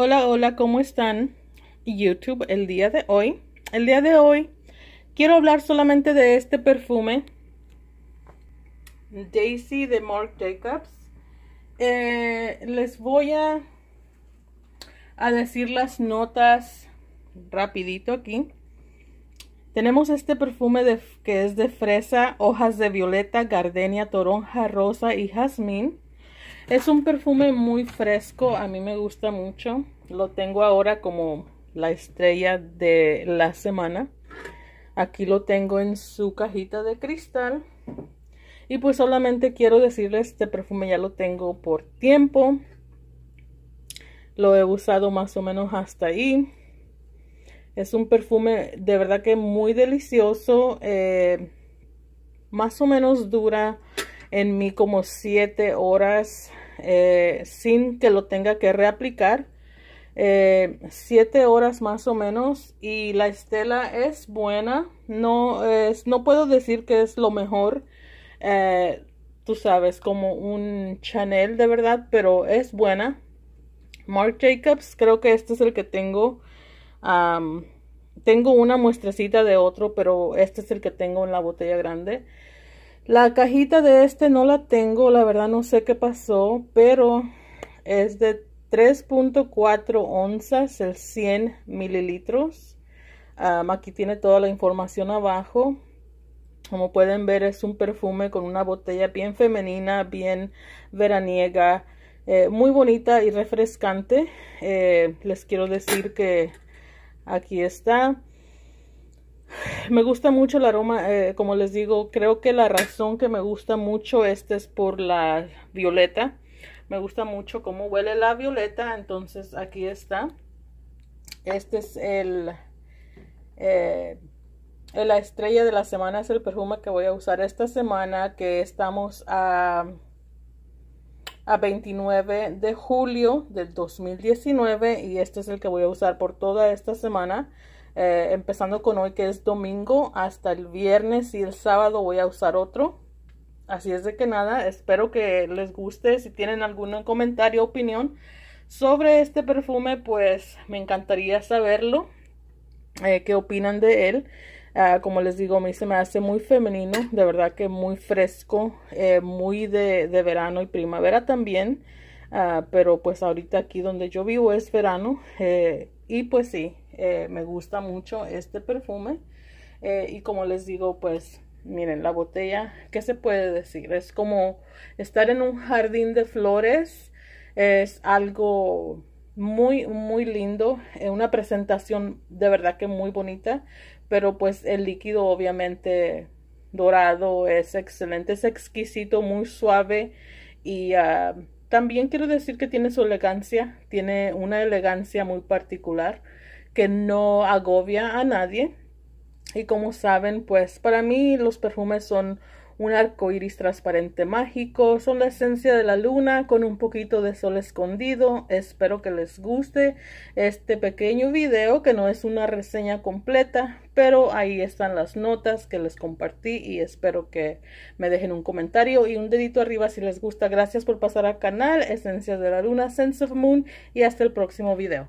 Hola, hola, ¿cómo están? YouTube el día de hoy. El día de hoy quiero hablar solamente de este perfume. Daisy de Marc Jacobs. Eh, les voy a, a decir las notas rapidito aquí. Tenemos este perfume de, que es de fresa, hojas de violeta, gardenia, toronja, rosa y jazmín. Es un perfume muy fresco, a mí me gusta mucho. Lo tengo ahora como la estrella de la semana. Aquí lo tengo en su cajita de cristal. Y pues solamente quiero decirles, este perfume ya lo tengo por tiempo. Lo he usado más o menos hasta ahí. Es un perfume de verdad que muy delicioso. Eh, más o menos dura en mí como 7 horas eh, sin que lo tenga que reaplicar. 7 eh, horas más o menos y la estela es buena no es no puedo decir que es lo mejor eh, tú sabes como un Chanel de verdad pero es buena Marc Jacobs creo que este es el que tengo tengo una muestrecita de otro pero este es el que tengo en la botella grande la cajita de este no la tengo, la verdad no sé qué pasó, pero es de 3.4 onzas, el 100 mililitros. aquí tiene toda la información abajo. Como pueden ver es un perfume con una botella bien femenina, bien veraniega, eh, muy bonita y refrescante. Eh, les quiero decir que aquí está me gusta mucho el aroma, eh, como les digo, creo que la razón que me gusta mucho este es por la violeta. Me gusta mucho cómo huele la violeta, entonces aquí está. Este es el... Eh, la estrella de la semana es el perfume que voy a usar esta semana, que estamos a, a 29 de julio del 2019 y este es el que voy a usar por toda esta semana. Eh, empezando con hoy que es domingo hasta el viernes y el sábado voy a usar otro. Así es de que nada, espero que les guste. Si tienen algún comentario, opinión sobre este perfume, pues me encantaría saberlo. Eh, qué opinan de él. Ah, como les digo, a mí se me hace muy femenino, de verdad que muy fresco, eh, muy de, verano y primavera también. Ah, pero pues ahorita aquí donde yo vivo es verano. y pues sí, eh, me gusta mucho este perfume. Eh, y como les digo, pues miren la botella, ¿qué se puede decir? Es como estar en un jardín de flores, es algo muy, muy lindo, eh, una presentación de verdad que muy bonita, pero pues el líquido obviamente dorado es excelente, es exquisito, muy suave y ah, también quiero decir que tiene su elegancia, tiene una elegancia muy particular que no agobia a nadie. Y como saben, pues para mí los perfumes son un arco iris transparente mágico, son la esencia de la luna con un poquito de sol escondido. Espero que les guste este pequeño video que no es una reseña completa, pero ahí están las notas que les compartí y espero que me dejen un comentario y un dedito arriba si les gusta. Gracias por pasar al canal Esencias de la Luna, Sense of Moon y hasta el próximo video.